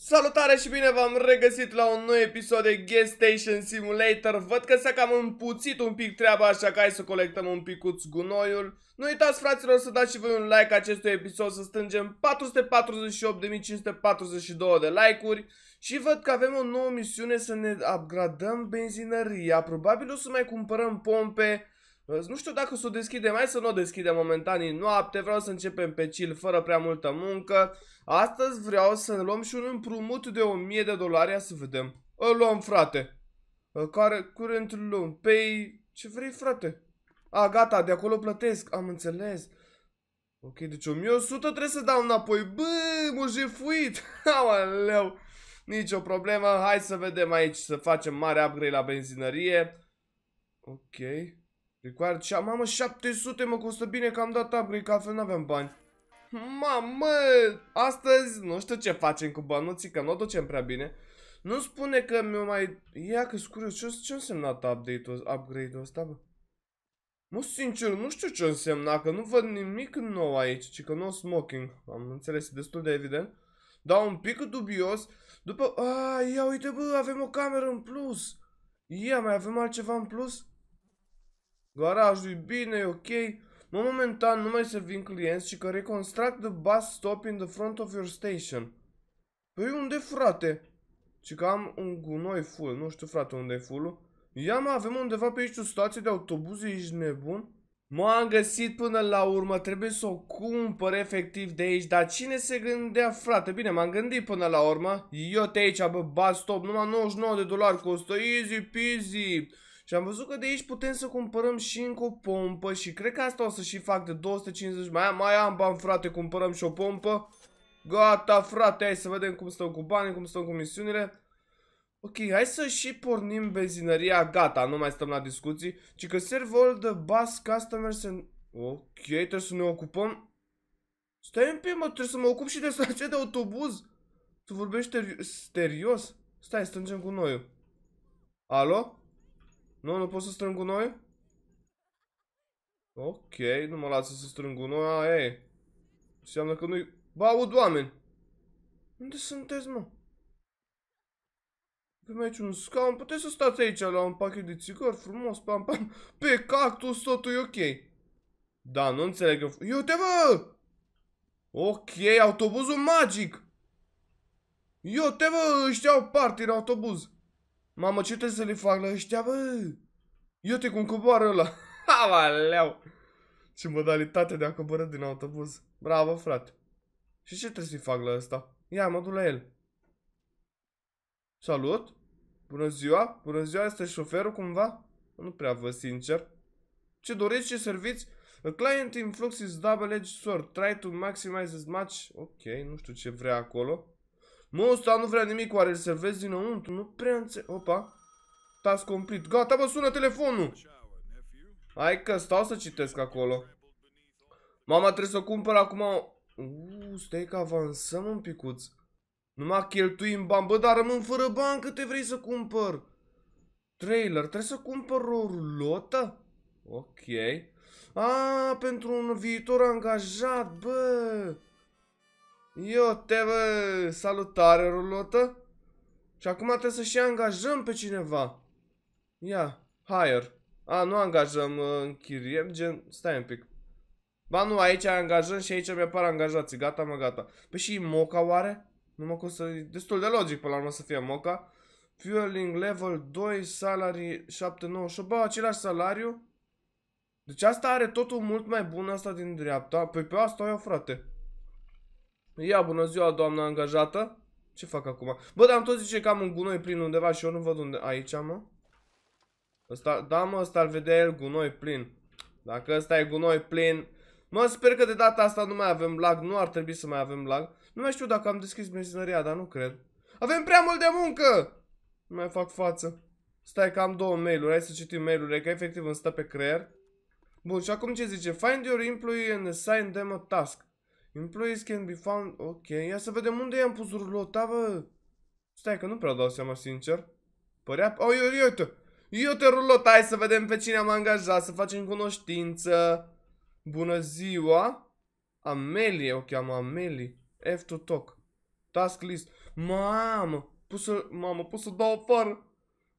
Salutare și bine v-am regăsit la un nou episod de Gas Station Simulator. Văd că s-a cam împuțit un pic treaba, așa că hai să colectăm un picuț gunoiul. Nu uitați, fraților, să dați și voi un like acestui episod, să strângem 448.542 de like-uri. Și văd că avem o nouă misiune să ne upgradăm benzinăria. Probabil o să mai cumpărăm pompe nu știu dacă să o deschidem, hai să nu o deschidem momentan în noapte, vreau să începem pe chill fără prea multă muncă. Astăzi vreau să luăm și un împrumut de 1000 de dolari, să vedem. Îl luăm, frate. Care curent luăm? Pay... Păi, ce vrei, frate? A, gata, de acolo plătesc, am înțeles. Ok, deci 1100 trebuie să dau înapoi. Bă, m-o jefuit. Aoleu. Nici o problemă. Hai să vedem aici să facem mare upgrade la benzinărie. Ok. Required și mamă, 700 mă costă bine că am dat upgrade, că altfel n-aveam bani. Mamă, astăzi nu știu ce facem cu bănuții, că nu o ducem prea bine. Nu spune că mi-o mai... Ia că scurios, ce, ce însemnat update-ul upgrade-ul ăsta, bă? Mă, sincer, nu știu ce însemna, că nu văd nimic nou aici, ci că nu smoking. Am înțeles, destul de evident. Dar un pic dubios. După... A, ia uite, bă, avem o cameră în plus. Ia, mai avem altceva în plus? Garajul e bine, e ok. Mă, momentan nu mai servim clienți și că reconstruct the bus stop in the front of your station. Păi unde, frate? Și că am un gunoi full. Nu știu, frate, unde e full-ul. Ia, mă, avem undeva pe aici o stație de autobuze, ești nebun? M-am găsit până la urmă, trebuie să o cumpăr efectiv de aici, dar cine se gândea, frate? Bine, m-am gândit până la urmă. Eu te aici, bă, bus stop, numai 99 de dolari costă, easy peasy. Și am văzut că de aici putem să cumpărăm și încă o pompă și cred că asta o să și fac de 250. Mai am, mai am bani frate, cumpărăm și o pompă. Gata frate, hai să vedem cum stăm cu banii, cum stăm cu misiunile. Ok, hai să și pornim benzinăria, gata, nu mai stăm la discuții, ci că serve all the bus customers and... Ok, trebuie să ne ocupăm... Stai un pic, mă, trebuie să mă ocup și de stație de autobuz. Tu vorbești serios? Stai, strângem cu noi. Alo? Nu, nu pot să strâng gunoi? Ok, nu mă lasă să strâng gunoi, a, ei. Înseamnă că nu-i... Ba, aud oameni! Unde sunteți, mă? Avem aici un scaun, puteți să stați aici la un pachet de țigări, frumos, pam, pam, pe cactus, totul e ok. Da, nu înțeleg, Iute, bă! Ok, autobuzul magic! Iute bă, își iau parte în autobuz. Mamă, ce trebuie să le fac la ăștia, bă? Iute cum coboară ăla. Avaleu! Ce modalitate de a coboră din autobuz. Bravo, frate. Și ce trebuie să-i fac la ăsta? Ia, mă duc la el. Salut! Bună ziua! Bună ziua, este șoferul cumva? Nu prea vă, sincer. Ce doriți, ce serviți? A client influx is double-edged sword. Try to maximize as much... Ok, nu știu ce vrea acolo. Mă, ăsta nu vrea nimic, oare să vezi dinăuntru? Nu prea înțe... Opa. Task complet. Gata, bă, sună telefonul. Hai că stau să citesc acolo. Mama, trebuie să cumpăr acum... Uuu, stai că avansăm un picuț. Numai cheltuim bani, bă, dar rămân fără bani, câte vrei să cumpăr? Trailer, trebuie să cumpăr o rulotă? Ok. A, pentru un viitor angajat, bă. Eu te vă, salutare rulotă. Și acum trebuie să și angajăm pe cineva. Ia, hire. A, nu angajăm, uh, închiriem, gen, stai un pic. Ba nu, aici angajăm și aici mi-apar angajații, gata mă, gata. Păi și moca oare? Nu mă costă destul de logic pe la urmă să fie moca. Fueling level 2, salarii 798, ba, același salariu. Deci asta are totul mult mai bun asta din dreapta. Păi pe asta o iau, frate. Ia bună ziua, doamna angajată. Ce fac acum? Bă, dar am tot zice că am un gunoi plin undeva și eu nu văd unde. Aici, mă? Asta, da, mă, ăsta ar vedea el gunoi plin. Dacă ăsta e gunoi plin... Mă, sper că de data asta nu mai avem lag. Nu ar trebui să mai avem lag. Nu mai știu dacă am deschis benzinăria, dar nu cred. Avem prea mult de muncă! Nu mai fac față. Stai că am două mail-uri. Hai să citim mail-urile, că efectiv îmi stă pe creier. Bun, și acum ce zice? Find your employee and assign them a task. Employees can be found... Ok, ia să vedem unde i-am pus rulota, bă. Stai că nu prea dau seama, sincer. Părea... Oh, eu, uite! rulota, hai să vedem pe cine am angajat, să facem cunoștință. Bună ziua! Amelie o cheamă, Amelie. F to talk. Task list. Mamă! Pus să... Mamă, pus să dau afară.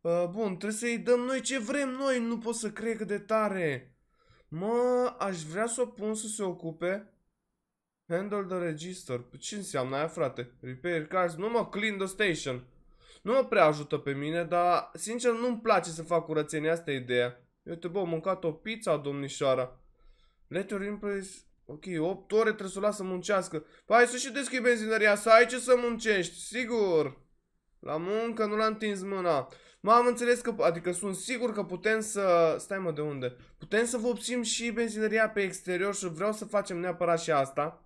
Uh, bun, trebuie să-i dăm noi ce vrem noi, nu pot să cred că de tare. Mă, aș vrea să o pun să se ocupe Handle the register. Ce înseamnă aia, frate? Repair cars. Nu mă, clean the station. Nu mă prea ajută pe mine, dar sincer nu-mi place să fac curățenie. Asta e ideea. Eu te bă, am mâncat o pizza, domnișoara. Let your employees, Ok, 8 ore trebuie să o las să muncească. Păi să și deschid benzinăria, să ai ce să muncești, sigur. La muncă nu l-am întins mâna. M-am înțeles că, adică sunt sigur că putem să... Stai mă, de unde? Putem să vopsim și benzinăria pe exterior și vreau să facem neapărat și asta.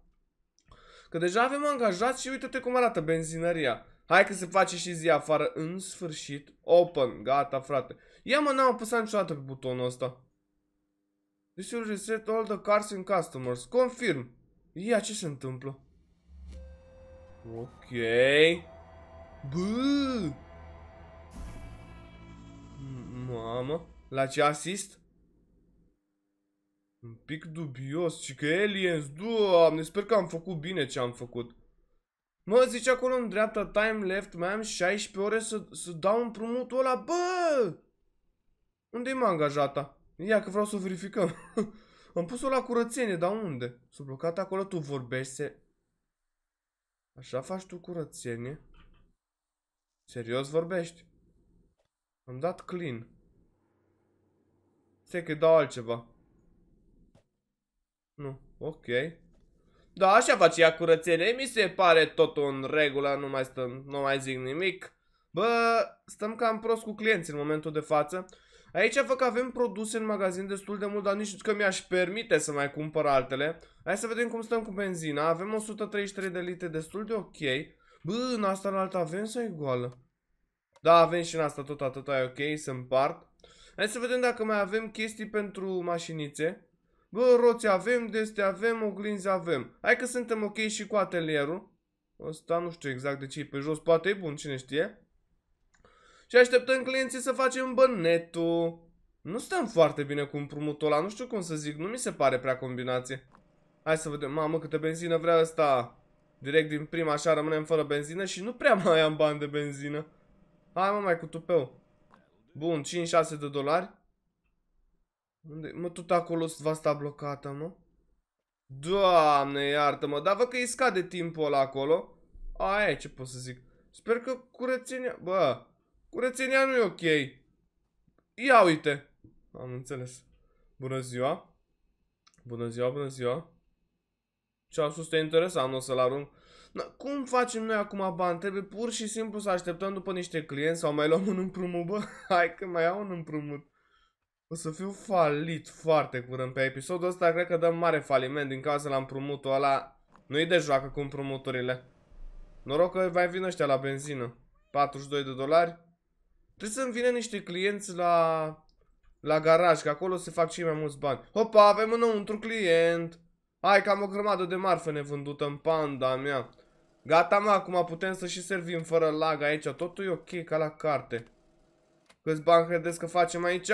Că deja avem angajați și uite-te cum arată benzinăria. Hai că se face și zi afară, în sfârșit, open, gata frate. Ia mă, n-am apăsat niciodată pe butonul ăsta. This will reset all the cars and customers, confirm. Ia, ce se întâmplă? Ok. Bă! Mamă, la ce asist? Un pic dubios și că aliens, doamne, sper că am făcut bine ce am făcut. Mă, zice acolo în dreapta time left, mai am 16 ore să, să dau împrumutul ăla, bă! Unde-i mă angajata? Ia că vreau să verificăm. am pus-o la curățenie, dar unde? S-a blocat acolo, tu vorbești, se... Așa faci tu curățenie? Serios vorbești? Am dat clean. Se că dau altceva. Nu. Ok. Da, așa face ea curățenie. Mi se pare totul în regulă, nu mai stăm, nu mai zic nimic. Bă, stăm cam prost cu clienții în momentul de față. Aici văd că avem produse în magazin destul de mult, dar nici că mi-aș permite să mai cumpăr altele. Hai să vedem cum stăm cu benzina. Avem 133 de litri, destul de ok. Bă, în asta în alta avem sau e goală? Da, avem și în asta tot atâta, e ok, să împart. Hai să vedem dacă mai avem chestii pentru mașinițe. Bă, roți avem, deste avem, oglinzi avem. Hai că suntem ok și cu atelierul. Ăsta nu știu exact de ce e pe jos, poate e bun, cine știe. Și așteptăm clienții să facem bănetul. Nu stăm foarte bine cu împrumutul ăla, nu știu cum să zic, nu mi se pare prea combinație. Hai să vedem, mamă câtă benzină vrea ăsta. Direct din prima așa rămânem fără benzină și nu prea mai am bani de benzină. Hai mă, mai cu tupeu. Bun, 5-6 de dolari. Unde? Mă, tot acolo va sta blocată, mă. Doamne, iartă-mă, dar văd că îi scade timpul ăla acolo. Aia ce pot să zic. Sper că curățenia... Bă, curățenia nu e ok. Ia uite. Am înțeles. Bună ziua. Bună ziua, bună ziua. Ce a spus, te interesant, nu o să-l arunc. Na, cum facem noi acum bani? Trebuie pur și simplu să așteptăm după niște clienți sau mai luăm un împrumut, bă. Hai că mai iau un împrumut. O să fiu falit foarte curând pe episodul ăsta. Cred că dăm mare faliment din cauza la împrumutul ăla. Nu-i de joacă cu împrumuturile. Noroc că mai vin ăștia la benzină. 42 de dolari. Trebuie să-mi vină niște clienți la... La garaj, că acolo se fac cei mai mulți bani. Hopa, avem înăuntru client. Hai cam o grămadă de marfă nevândută în panda mea. Gata, mă, acum putem să și servim fără lag aici. Totul e ok, ca la carte. Câți bani credeți că facem aici?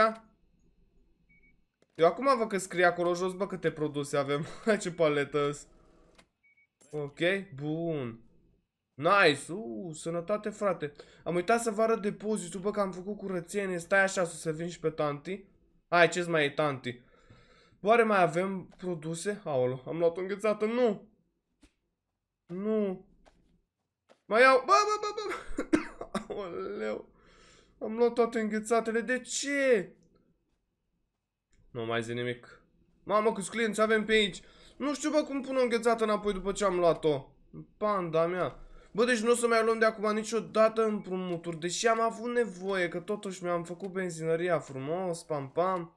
Eu acum vă că scrie acolo jos, bă, câte produse avem. Hai ce paletă -s. Ok, bun. Nice, uh, sănătate, frate. Am uitat să vă arăt depozitul, bă, că am făcut curățenie. Stai așa să se vin și pe tanti. Hai, ce mai e tanti? Oare mai avem produse? Aolo, am luat o înghețată, nu. Nu. Mai iau, bă, bă, bă, bă. Aoleu. Am luat toate înghețatele, de ce? Nu mai zi nimic. Mamă, câți clienți avem pe aici. Nu știu, bă, cum pun o înghețată înapoi după ce am luat-o. Panda mea. Bă, deci nu o să mai luăm de acum niciodată împrumuturi, deși am avut nevoie, că totuși mi-am făcut benzinăria frumos, pam, pam.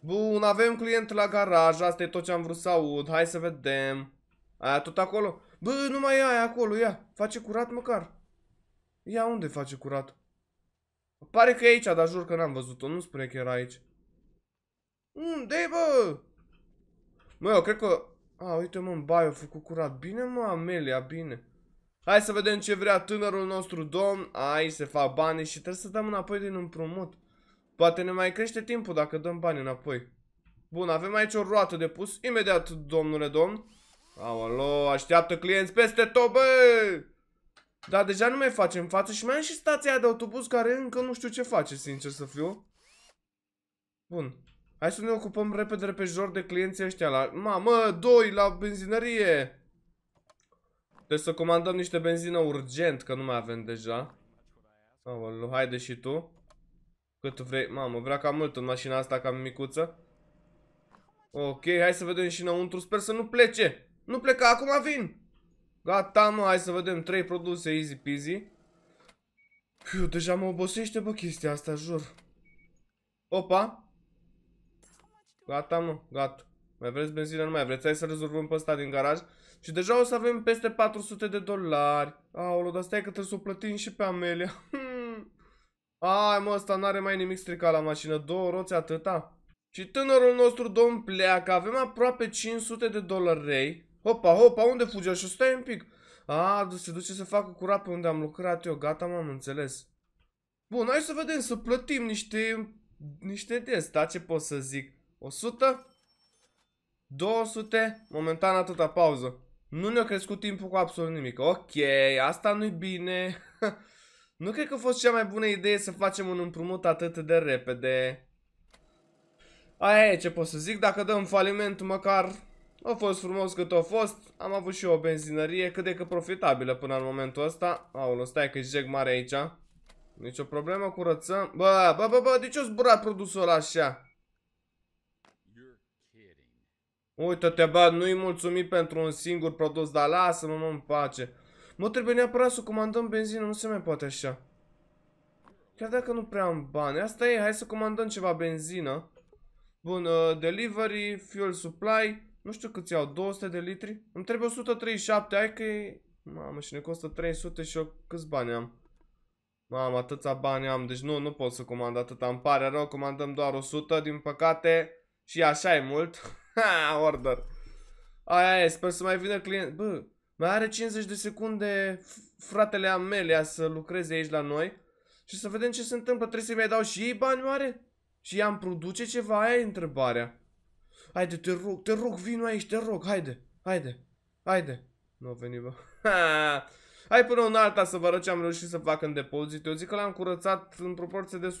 Bun, avem client la garaj, asta e tot ce am vrut să aud, hai să vedem. Aia tot acolo? Bă, nu mai e aia acolo, ia, face curat măcar. Ia, unde face curat? Pare că e aici, dar jur că n-am văzut-o, nu spune că era aici unde mm, bă? Mă, eu cred că... A, uite mă, în baie a făcut curat. Bine mă, Amelia, bine. Hai să vedem ce vrea tânărul nostru domn. ai se fac bani și trebuie să dăm înapoi din împrumut. Poate ne mai crește timpul dacă dăm bani înapoi. Bun, avem aici o roată de pus. Imediat, domnule domn. Aolo, așteaptă clienți peste tot, bă! Dar deja nu mai facem față și mai am și stația de autobuz care încă nu știu ce face, sincer să fiu. Bun. Hai să ne ocupăm repede repejor de clienții ăștia la... Mamă, doi la benzinărie! Trebuie deci să comandăm niște benzină urgent, că nu mai avem deja. Aolo, haide și tu. Cât vrei. Mamă, vrea cam mult în mașina asta, cam micuță. Ok, hai să vedem și înăuntru. Sper să nu plece. Nu pleca, acum vin! Gata, mă, hai să vedem. Trei produse, easy peasy. Fiu, deja mă obosește, bă, chestia asta, jur. Opa! Gata, mă, gata. Mai vreți benzină? Nu mai vreți. Hai să rezolvăm pe ăsta din garaj. Și deja o să avem peste 400 de dolari. Aolo, dar stai că trebuie să o plătim și pe Amelia. Hmm. Ai, mă, ăsta n-are mai nimic stricat la mașină. Două roți atâta. Și tânărul nostru domn pleacă. Avem aproape 500 de dolari. Hopa, hopa, unde fuge? Și stai un pic. A, se duce să facă curat pe unde am lucrat eu. Gata, m-am înțeles. Bun, hai să vedem, să plătim niște... Niște de asta, ce pot să zic. 100 200 Momentan atâta pauză Nu ne-a crescut timpul cu absolut nimic Ok, asta nu-i bine Nu cred că a fost cea mai bună idee să facem un împrumut atât de repede Aia e ce pot să zic, dacă dăm faliment măcar a fost frumos cât a fost, am avut și eu o benzinărie cât de cât profitabilă până în momentul ăsta Aolo, stai că jeg mare aici Nici o problemă, curățăm Bă, bă, bă, bă, de ce-o zburat produsul ăla așa? Uite-te, bă, nu-i mulțumit pentru un singur produs, dar lasă-mă, mă, în pace. Mă, trebuie neapărat să comandăm benzină, nu se mai poate așa. Chiar dacă nu prea am bani. Asta e, hai să comandăm ceva benzină. Bun, uh, delivery, fuel supply. Nu știu câți iau, 200 de litri? Îmi trebuie 137, hai că e... Mamă, și ne costă 300 și eu câți bani am? Mamă, atâția bani am, deci nu, nu pot să comand atâta. Îmi pare rău, comandăm doar 100, din păcate. Și așa e mult. Ha, order. Aia e, sper să mai vină client. Bă, mai are 50 de secunde fratele Amelia să lucreze aici la noi. Și să vedem ce se întâmplă. Trebuie să-i mai dau și ei bani oare? Și ea îmi produce ceva? Aia e întrebarea. Haide, te rog, te rog, vino aici, te rog, haide, haide, haide. Nu a venit, bă. Ha. Hai până în alta să vă arăt ce am reușit să fac în depozit. Eu zic că l-am curățat în proporție de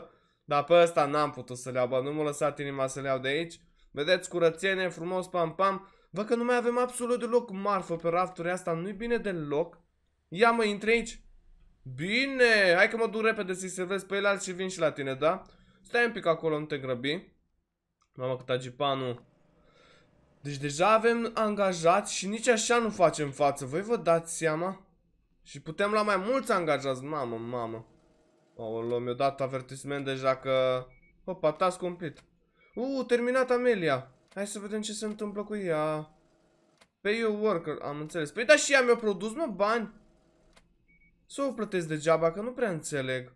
100%. Dar pe ăsta n-am putut să le iau, bă. Nu mă lăsat inima să le iau de aici. Vedeți, curățenie, frumos, pam, pam. Vă că nu mai avem absolut deloc marfă pe rafturi asta, nu-i bine deloc. Ia mă, intre aici. Bine, hai că mă duc repede să-i servez pe elalți și vin și la tine, da? Stai un pic acolo, nu te grăbi. Mamă, cât agipanul. Deci deja avem angajați și nici așa nu facem față. Voi vă dați seama? Și putem la mai mulți angajați. Mamă, mamă. O, mi-a dat avertisment deja că... Hopa, task complete. Uuu, terminat Amelia. Hai să vedem ce se întâmplă cu ea. Pay your worker, am înțeles. Păi da și ea mi-a produs, mă, bani. Să o plătesc degeaba, că nu prea înțeleg.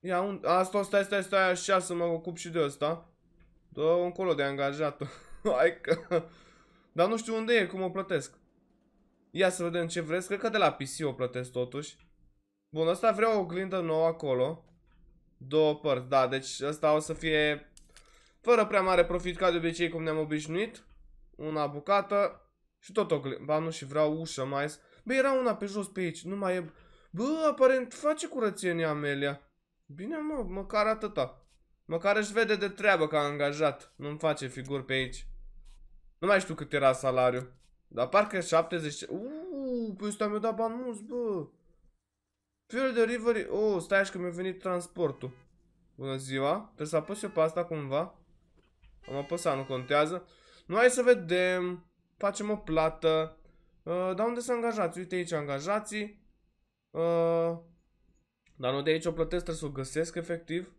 Ia, un... Asta, stai, stai, stai, așa să mă ocup și de asta. Dă încolo de angajat. Hai că... Dar nu știu unde e, cum o plătesc. Ia să vedem ce vreți. Cred că de la PC o plătesc totuși. Bun, asta vreau o oglindă nouă acolo. Două părți, da, deci asta o să fie fără prea mare profit, ca de obicei, cum ne-am obișnuit. Una bucată. Și tot o glim... Ba, nu, și vreau ușă mai... Bă, era una pe jos pe aici. Nu mai e... Bă, aparent face curățenie Amelia. Bine, mă, măcar atâta. Măcar își vede de treabă ca angajat. Nu-mi face figur pe aici. Nu mai știu cât era salariul. Dar parcă 70... Uuu, pe ăsta mi-a dat bani bă. Fiul de river... Oh, stai și că mi-a venit transportul. Bună ziua. Trebuie să apăs eu pe asta cumva. Am apăsat, nu contează. Nu hai să vedem. Facem o plată. Uh, dar unde sunt angajați? Uite aici angajații. Uh, dar nu de aici o plătesc, trebuie să o găsesc efectiv.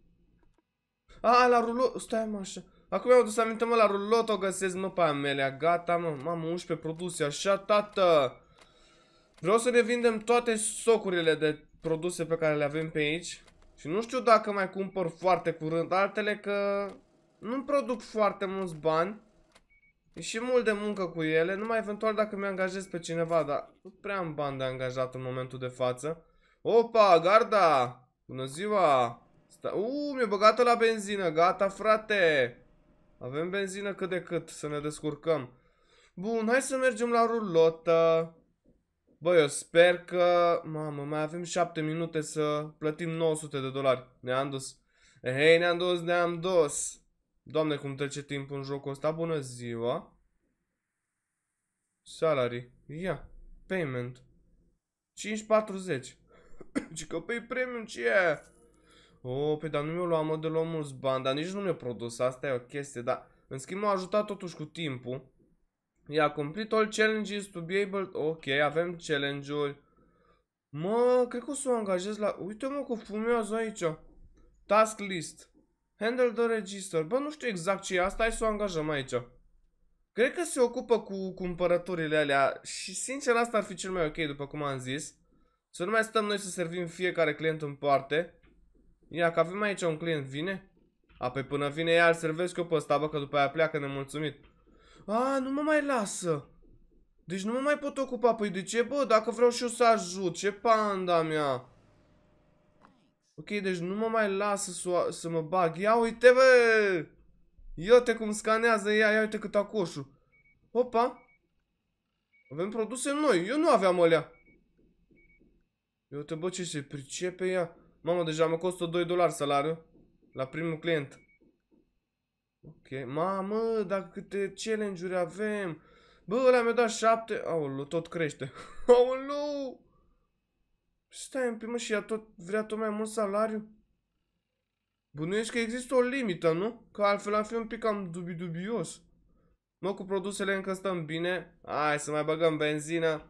A, la rulot. Stai mă așa. Acum mi-am adus aminte mă la rulot o găsesc, nu pe Amelia. Gata mă, mamă 11 produse. Așa tată. Vreau să ne vindem toate socurile de produse pe care le avem pe aici. Și nu știu dacă mai cumpăr foarte curând altele că nu produc foarte mulți bani. E și mult de muncă cu ele, numai eventual dacă mi-angajez pe cineva, dar nu prea am bani de angajat în momentul de față. Opa, garda! Bună ziua! Sta Uu, mi-a băgat la benzină, gata frate! Avem benzină cât de cât, să ne descurcăm. Bun, hai să mergem la rulotă. Băi, eu sper că... Mamă, mai avem 7 minute să plătim 900 de dolari. Ne-am dus. Hei, ne-am dus, ne-am dus. Doamne, cum trece timpul în jocul ăsta. Bună ziua. Salary. Ia. Yeah. Payment. 5.40. Și pe premium ce e? Oh, pe păi, dar nu mi-o luam mă, de luam mulți bani, dar nici nu mi-o produs, asta e o chestie, dar în schimb m-a ajutat totuși cu timpul. Ia, complete all challenges to be able... Ok, avem challenge-uri. Mă, cred că o să o angajez la... Uite mă că fumează aici. Task list. Handle the register. Bă, nu știu exact ce e asta, hai să o angajăm aici. Cred că se ocupă cu cumpărăturile alea și sincer asta ar fi cel mai ok, după cum am zis. Să nu mai stăm noi să servim fiecare client în parte. Ia, că avem aici un client, vine? A, pe până vine ea, îl servesc eu pe ăsta, bă, că după aia pleacă nemulțumit. A, nu mă mai lasă. Deci nu mă mai pot ocupa. Păi de ce, bă? Dacă vreau și eu să ajut. Ce panda mea. Ok, deci nu mă mai lasă să, să mă bag. Ia uite, bă! uite cum scanează ea, ia uite cât a coșul. Opa! Avem produse noi, eu nu aveam alea. Eu te bă, ce se pricepe ea. Mamă, deja mă costă 2 dolari salariu. La primul client. Ok, mamă, dacă câte challenge-uri avem. Bă, ăla mi-a dat 7. Aolo, tot crește. Aolo! Stai un pic, mă, și ea tot vrea tot mai mult salariu? ești că există o limită, nu? Că altfel ar fi un pic cam dubidubios. Mă, cu produsele încă stăm bine. Hai să mai băgăm benzină.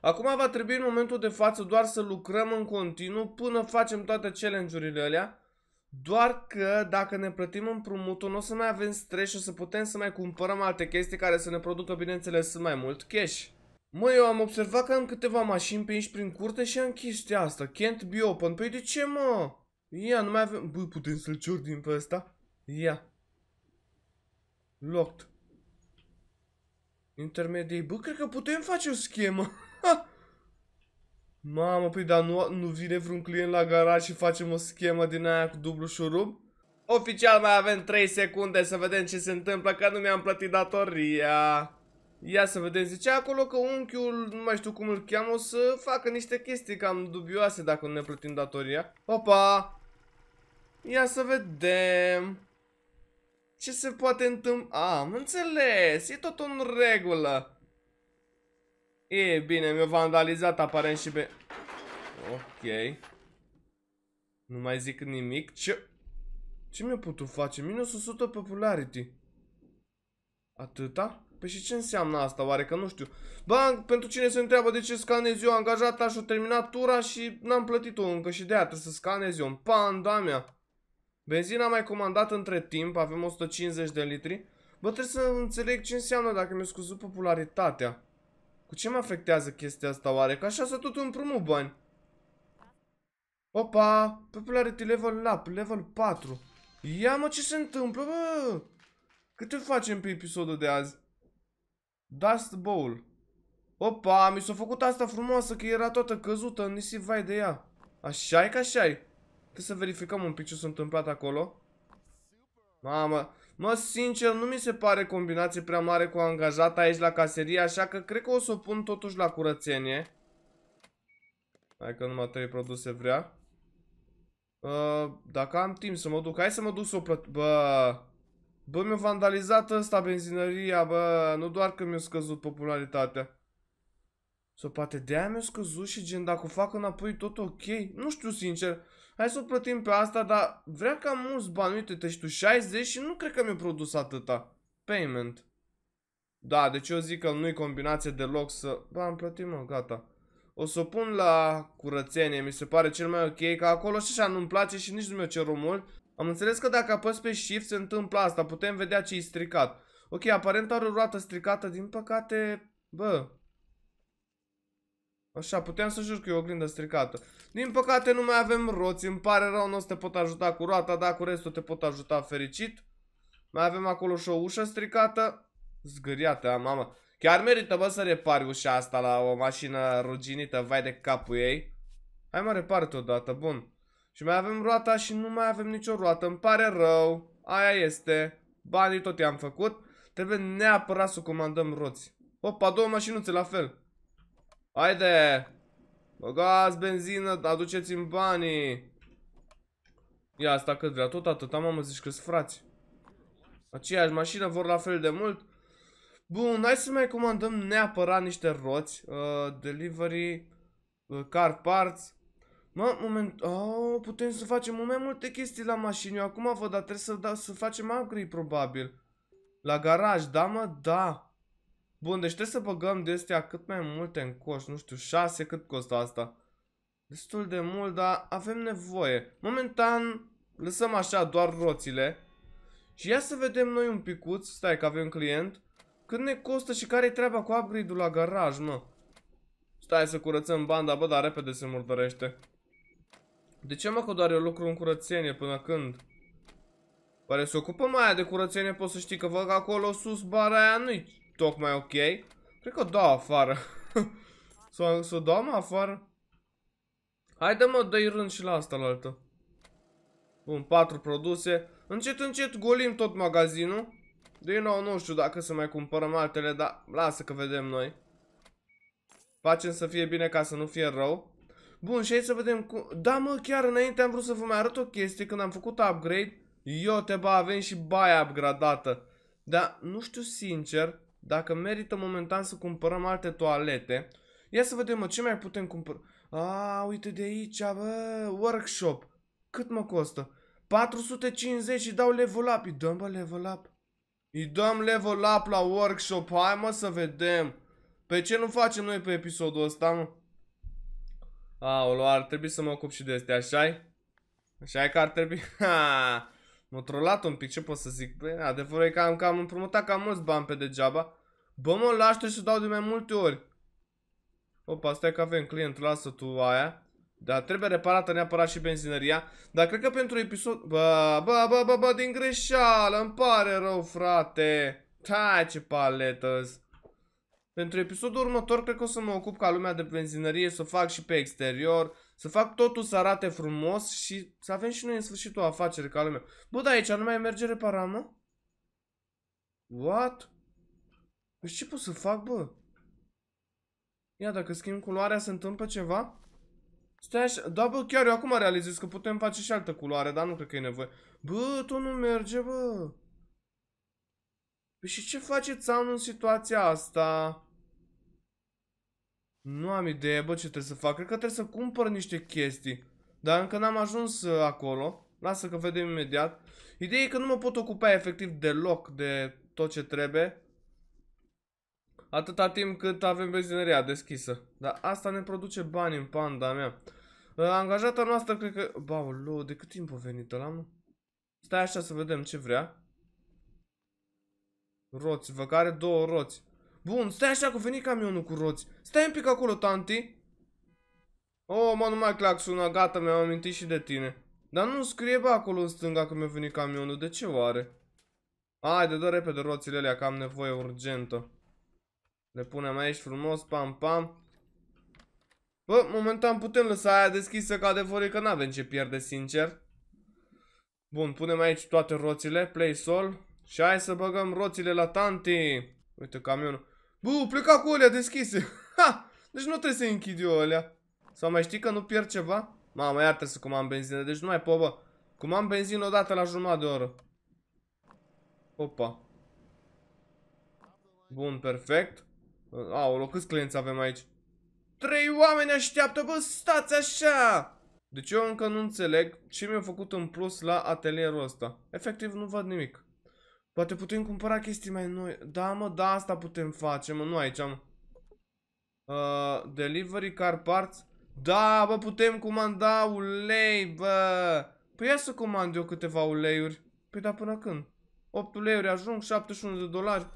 Acum va trebui în momentul de față doar să lucrăm în continuu până facem toate challenge-urile alea. Doar că dacă ne plătim împrumutul, nu o să mai avem stres și o să putem să mai cumpărăm alte chestii care să ne producă, bineînțeles, mai mult cash. Mă, eu am observat că am câteva mașini pe aici prin curte și am chestia asta. Can't be open. Păi de ce, mă? Ia, nu mai avem... Băi, putem să-l din pe ăsta? Ia. Locked. Intermediate. Bă, cred că putem face o schemă. Mamă, păi dar nu, nu vine vreun client la garaj și facem o schemă din aia cu dublu șurub? Oficial mai avem 3 secunde să vedem ce se întâmplă, că nu mi-am plătit datoria. Ia să vedem, zicea acolo că unchiul, nu mai știu cum îl cheamă, o să facă niște chestii cam dubioase dacă nu ne plătim datoria. Opa! Ia să vedem... Ce se poate întâmpla? Am înțeles, e tot în regulă. E bine, mi-o vandalizat aparent și pe... Ok. Nu mai zic nimic. Ce... Ce mi-a putut face? Minus 100 popularity. Atâta? Păi și ce înseamnă asta? Oare că nu știu. Ba, pentru cine se întreabă de ce scanez eu angajata și-o terminat tura și n-am plătit-o încă și de aia trebuie să scanez eu. Panda mea. Benzina mai comandat între timp, avem 150 de litri. Bă, trebuie să înțeleg ce înseamnă dacă mi-a scuzut popularitatea. Cu ce mă afectează chestia asta oare? Că așa să tot împrumut bani. Opa! Popularity level up, level 4. Ia mă ce se întâmplă, bă! te facem pe episodul de azi? Dust Bowl. Opa, mi s-a făcut asta frumoasă că era toată căzută în nisip, vai de ea. așa e ca așa e. Trebuie să verificăm un pic ce s-a întâmplat acolo. Mamă, mă, sincer, nu mi se pare combinație prea mare cu angajat aici la caserie, așa că cred că o să o pun totuși la curățenie. Hai că numai trei produse vrea. Uh, dacă am timp să mă duc, hai să mă duc să o plăt... Bă... Bă, mi-a vandalizat ăsta benzinăria, bă. Nu doar că mi-a scăzut popularitatea. Sau poate de-aia mi-a scăzut și gen dacă o fac înapoi tot ok. Nu știu sincer. Hai să o plătim pe asta, dar vrea ca mulți bani. Uite-te și 60 și nu cred că mi-a produs atâta. Payment. Da, deci eu zic că nu-i combinație deloc să... Ba, am plătit, mă, gata. O să o pun la curățenie, mi se pare cel mai ok, că acolo și așa nu-mi place și nici nu mi-o cer mult. Am înțeles că dacă apăs pe shift se întâmplă asta, putem vedea ce e stricat. Ok, aparent are o roată stricată, din păcate, bă. Așa, puteam să jur că e o oglindă stricată. Din păcate nu mai avem roți, îmi pare rău, nu o să te pot ajuta cu roata, dar cu restul te pot ajuta fericit. Mai avem acolo și o ușă stricată. Zgâriată, mamă. Chiar merită, bă, să repari ușa asta la o mașină ruginită, vai de capul ei. Hai mă, repară te odată, bun. Și mai avem roata și nu mai avem nicio roată. Îmi pare rău. Aia este. Banii tot i-am făcut. Trebuie neapărat să comandăm roți. Opa, două mașinuțe la fel. Haide! Băgați benzină, aduceți-mi banii. Ia asta cât vrea, tot atât. Am mă zici că frați. Aceeași mașină vor la fel de mult. Bun, hai să mai comandăm neapărat niște roți. Uh, delivery, uh, car parts. Mă, moment... Oh, putem să facem mai multe chestii la mașini. Eu acum văd, dar trebuie să, da, să facem upgrade, probabil. La garaj, da, mă? Da. Bun, deci trebuie să băgăm de astea cât mai multe în coș. Nu știu, 6 cât costă asta. Destul de mult, dar avem nevoie. Momentan, lăsăm așa doar roțile. Și ia să vedem noi un picuț. Stai că avem client. Cât ne costă și care e treaba cu upgrade-ul la garaj, mă? Stai să curățăm banda, bă, dar repede se murdărește. De ce mă că doar eu lucru în curățenie până când? Pare se ocupă mai aia de curățenie poți să știi că văd că acolo sus bara aia nu-i tocmai ok. Cred că o dau afară. Să o dau mă afară? Haide mă, dă-i rând și la asta la altă. Bun, patru produse. Încet, încet golim tot magazinul. Din nou, nu știu dacă să mai cumpărăm altele, dar lasă că vedem noi. Facem să fie bine ca să nu fie rău. Bun, și hai să vedem cum... Da, mă, chiar înainte am vrut să vă mai arăt o chestie. Când am făcut upgrade, eu te ba, avem și baia upgradată. Dar nu știu sincer dacă merită momentan să cumpărăm alte toalete. Ia să vedem, mă, ce mai putem cumpăra? A, uite de aici, bă, workshop. Cât mă costă? 450 și dau level up. Îi dăm, bă, level up. Îi dăm level up la workshop. Hai, mă, să vedem. Pe ce nu facem noi pe episodul ăsta, mă? Aolo, ar trebui să mă ocup și de astea, așa-i? așa că ar trebui... Ha! M-a trolat un pic, ce pot să zic? Băi, adevărul e că am, că am împrumutat cam mulți bani pe degeaba. Bă, mă, laște și dau de mai multe ori. Opa, stai că avem client, lasă tu aia. Dar trebuie reparată neapărat și benzinăria. Dar cred că pentru episod... Bă, bă, bă, bă, bă, din greșeală, îmi pare rău, frate. Ta, ce paletă -s. Pentru episodul următor cred că o să mă ocup ca lumea de benzinărie, să fac și pe exterior, să fac totul să arate frumos și să avem și noi în sfârșit o afacere ca lumea. Bă, dar aici nu mai merge repara, mă? What? Deci ce pot să fac, bă? Ia, dacă schimb culoarea se întâmplă ceva? Stai așa, da bă, chiar eu acum realizez că putem face și altă culoare, dar nu cred că e nevoie. Bă, tot nu merge, bă. Păi și ce face țanul în situația asta? Nu am idee, bă, ce trebuie să fac. Cred că trebuie să cumpăr niște chestii. Dar încă n-am ajuns uh, acolo. Lasă că vedem imediat. Ideea e că nu mă pot ocupa efectiv deloc de tot ce trebuie. Atâta timp cât avem benzineria deschisă. Dar asta ne produce bani în panda mea. Uh, angajata noastră cred că... Baulu, de cât timp a venit ăla, mă? Stai așa să vedem ce vrea. Roți, vă care două roți. Bun, stai așa că venit camionul cu roți. Stai un pic acolo, tanti. Oh, mă, nu mai sună, gata, mi-am amintit și de tine. Dar nu scrie, bă, acolo în stânga că mi-a venit camionul, de ce oare? Haide, dă repede roțile alea, că am nevoie urgentă. Le punem aici frumos, pam, pam. Bă, momentan putem lăsa aia deschisă, ca adevărul că n-avem ce pierde, sincer. Bun, punem aici toate roțile, place all. Și hai să băgăm roțile la tanti. Uite camionul. Bu, pleca cu alea deschise. Ha! Deci nu trebuie să închid eu alea. Sau mai știi că nu pierd ceva? Mamă, iar să cum am benzină. Deci nu mai pobă. Cum am benzină odată la jumătate de oră. Opa. Bun, perfect. Aolo, câți clienți avem aici? Trei oameni așteaptă, bă, stați așa! Deci eu încă nu înțeleg ce mi-a făcut în plus la atelierul ăsta. Efectiv, nu văd nimic. Poate putem cumpăra chestii mai noi. Da, mă, da, asta putem face, mă, nu aici, mă. Uh, delivery car parts. Da, bă, putem comanda ulei, bă. Păi ia să comand eu câteva uleiuri. Păi da, până când? 8 uleiuri ajung, 71 de dolari.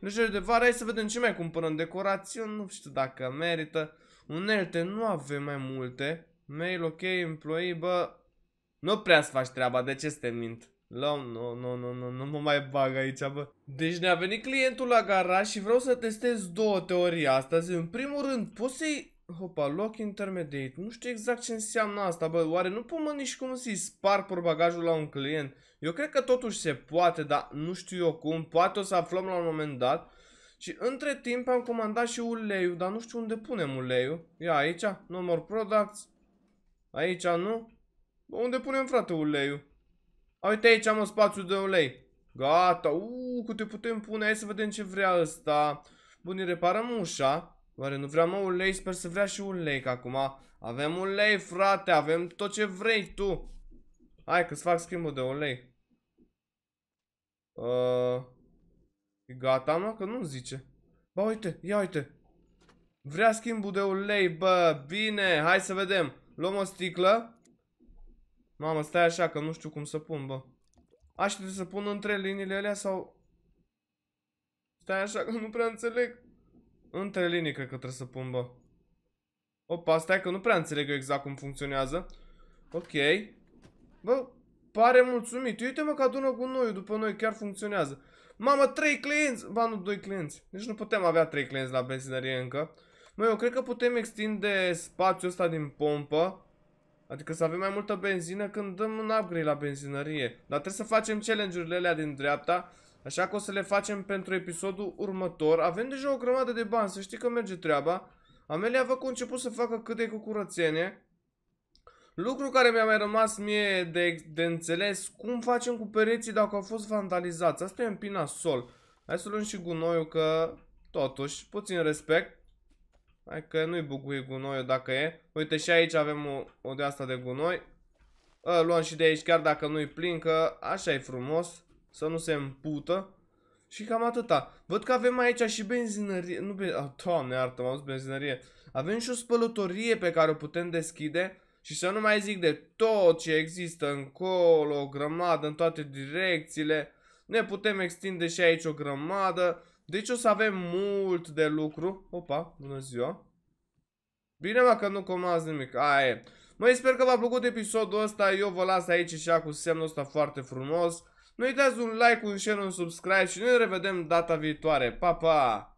Lejer de vară, hai să vedem ce mai cumpărăm. Decorație, nu știu dacă merită. Unelte, nu avem mai multe. Mail, ok, employee, bă. Nu prea să faci treaba, de ce să te mint? Lau, nu, nu, nu, nu, nu mă mai bag aici, bă. Deci ne-a venit clientul la garaj și vreau să testez două teorii astăzi. În primul rând, poți să-i... Hopa, lock intermediate. Nu știu exact ce înseamnă asta, bă. Oare nu pot mă nici cum să-i spar bagajul la un client? Eu cred că totuși se poate, dar nu știu eu cum. Poate o să aflăm la un moment dat. Și între timp am comandat și uleiul, dar nu știu unde punem uleiul. Ia aici, number products. Aici nu. Bă, unde punem frate uleiul? Uite aici am un spațiu de ulei. Gata. Uuu, câte putem pune. Hai să vedem ce vrea ăsta. Bun, îi reparăm ușa. Oare nu vrea mă ulei? Sper să vrea și ulei, că acum avem ulei, frate. Avem tot ce vrei tu. Hai că-ți fac schimbul de ulei. Uh, e gata, mă? Că nu zice. Ba, uite, ia uite. Vrea schimbul de ulei, bă, bine, hai să vedem. Luăm o sticlă. Mamă, stai așa că nu știu cum să pun, bă. Aș trebui să pun între liniile alea sau... Stai așa că nu prea înțeleg. Între linii cred că trebuie să pun, bă. Opa, stai că nu prea înțeleg eu exact cum funcționează. Ok. Bă, pare mulțumit. Uite-mă că adună gunoiul după noi, chiar funcționează. Mamă, trei clienți! Ba, nu, doi clienți. Deci nu putem avea trei clienți la benzinărie încă. Măi, eu cred că putem extinde spațiul ăsta din pompă. Adică să avem mai multă benzină când dăm un upgrade la benzinărie. Dar trebuie să facem challenge-urile alea din dreapta. Așa că o să le facem pentru episodul următor. Avem deja o grămadă de bani, să știi că merge treaba. Amelia vă că a început să facă cât de cu curățenie. Lucru care mi-a mai rămas mie de, de înțeles, cum facem cu pereții dacă au fost vandalizați. Asta e în pina sol. Hai să luăm și gunoiul că, totuși, puțin respect. Hai că nu-i bugui gunoiul dacă e. Uite și aici avem o, o de asta de gunoi. A, ă, luăm și de aici chiar dacă nu-i plin că așa e frumos. Să nu se împută. Și cam atâta. Văd că avem aici și benzinărie. Nu be oh, doamne, iartă, m-am benzinărie. Avem și o spălătorie pe care o putem deschide. Și să nu mai zic de tot ce există încolo, o grămadă în toate direcțiile. Ne putem extinde și aici o grămadă. Deci o să avem mult de lucru. Opa, bună ziua. Bine mă că nu comandați nimic. Aia e. Măi, sper că v-a plăcut episodul ăsta. Eu vă las aici și cu semnul ăsta foarte frumos. Nu uitați un like, un share, un subscribe și noi ne revedem data viitoare. Pa, pa!